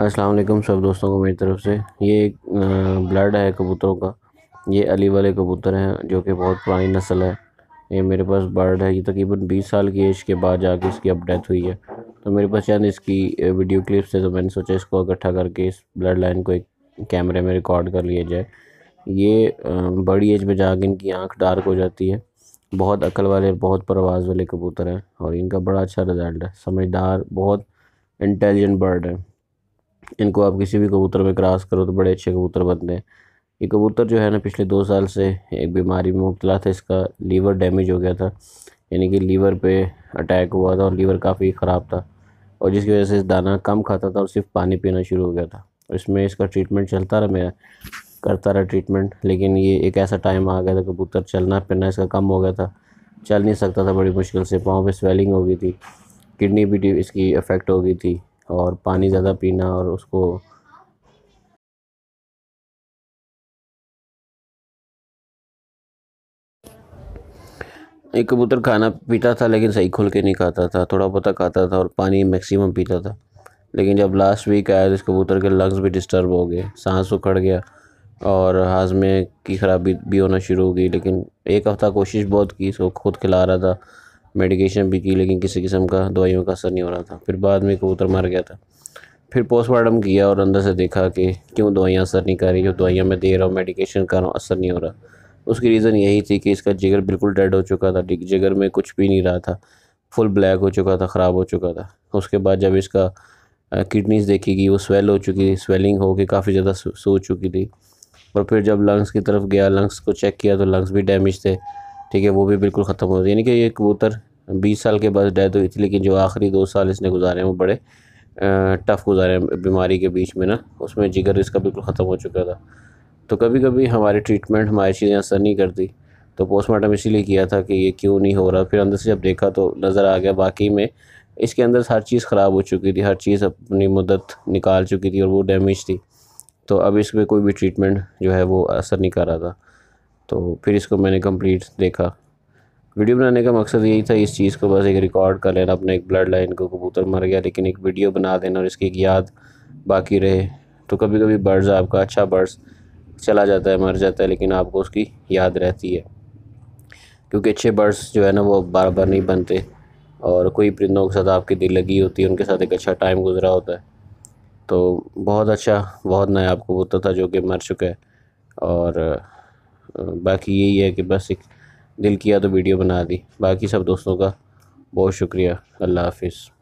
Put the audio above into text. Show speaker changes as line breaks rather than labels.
अस्सलाम वालेकुम सब दोस्तों को मेरी तरफ से ये एक ब्लड है कबूतरों का ये अली वाले कबूतर हैं जो कि बहुत पुरानी नस्ल है ये मेरे पास बर्ड है ये तकरीबन 20 साल की एज के बाद जाके इसकी अब डेथ हुई है तो मेरे पास चंद इसकी वीडियो क्लिप्स है तो मैंने सोचा इसको इकट्ठा करके इस ब्लड लाइन को एक कैमरे में रिकॉर्ड कर लिया जाए ये बड़ी एज में जाके इनकी आँख डार्क हो जाती है बहुत अकल वाले बहुत परवाज वाले कबूतर हैं और इनका बड़ा अच्छा रिजल्ट है समझदार बहुत इंटेलिजेंट बर्ड है इनको आप किसी भी कबूतर में क्रॉस करो तो बड़े अच्छे कबूतर बनते हैं ये कबूतर जो है ना पिछले दो साल से एक बीमारी में मुबतला था इसका लीवर डैमेज हो गया था यानी कि लीवर पे अटैक हुआ था और लीवर काफ़ी ख़राब था और जिसकी वजह से दाना कम खाता था और सिर्फ पानी पीना शुरू हो गया था इसमें इसका ट्रीटमेंट चलता रहा मेरा करता रहा ट्रीटमेंट लेकिन ये एक ऐसा टाइम आ गया था कबूतर चलना फिरना इसका कम हो गया था चल नहीं सकता था बड़ी मुश्किल से पाँव पे स्वेलिंग हो गई थी किडनी भी इसकी अफेक्ट हो गई थी और पानी ज़्यादा पीना और उसको एक कबूतर खाना पीता था लेकिन सही खुल के नहीं खाता था थोड़ा बहुत खाता था और पानी मैक्सिमम पीता था लेकिन जब लास्ट वीक आया तो इस कबूतर के लंग्स भी डिस्टर्ब हो गए सांस उखड़ गया और हाजमे की खराबी भी होना शुरू हो गई लेकिन एक हफ़्ता कोशिश बहुत की इसको खुद खिला रहा था मेडिकेशन भी की लेकिन किसी किस्म का दवाइयों का असर नहीं हो रहा था फिर बाद में कबूतर मर गया था फिर पोस्टमार्टम किया और अंदर से देखा कि क्यों दवाइयाँ असर नहीं कर रही जो दवाइयाँ मैं दे रहा हूँ मेडिकेशन कर रहा हूँ असर नहीं हो रहा उसकी रीज़न यही थी कि इसका जिगर बिल्कुल डेड हो चुका था जिगर में कुछ भी नहीं रहा था फुल ब्लैक हो चुका था ख़राब हो चुका था उसके बाद जब इसका किडनीज देखी गई वो स्वेल हो चुकी थी स्वेलिंग हो के काफ़ी ज़्यादा सो चुकी थी और फिर जब लंग्स की तरफ गया लंग्स को चेक किया तो लंग्स भी डैमेज थे ठीक है वो भी बिल्कुल ख़त्म हो है यानी कि ये कबूतर बीस साल के बाद डेथ हुई थी लेकिन जो आखिरी दो साल इसने गुजारे हैं वो बड़े टफ़ गुजारे हैं बीमारी के बीच में ना उसमें जिगर इसका बिल्कुल ख़त्म हो चुका था तो कभी कभी हमारे ट्रीटमेंट हमारी चीज़ें असर नहीं करती तो पोस्टमार्टम इसीलिए किया था कि ये क्यों नहीं हो रहा फिर अंदर से जब देखा तो नज़र आ गया बाकी में इसके अंदर हर चीज़ ख़राब हो चुकी थी हर चीज़ अपनी मदत निकाल चुकी थी और वो डैमेज थी तो अब इसमें कोई भी ट्रीटमेंट जो है वो असर नहीं कर रहा था तो फिर इसको मैंने कंप्लीट देखा वीडियो बनाने का मकसद यही था इस चीज़ को बस एक रिकॉर्ड कर लेना अपने एक ब्लड लाइन को कबूतर मर गया लेकिन एक वीडियो बना देना और इसकी एक याद बाकी रहे तो कभी कभी बर्ड्स आपका अच्छा बर्ड्स चला जाता है मर जाता है लेकिन आपको उसकी याद रहती है क्योंकि अच्छे बर्ड्स जो है ना वो बार बार नहीं बनते और कोई परिंदों के साथ आपकी दिल लगी होती है उनके साथ एक अच्छा टाइम गुजरा होता है तो बहुत अच्छा बहुत नया आपको कबूतर था जो कि मर चुका है और बाकी यही है कि बस एक दिल किया तो वीडियो बना दी बाकी सब दोस्तों का बहुत शुक्रिया अल्लाह हाफिज़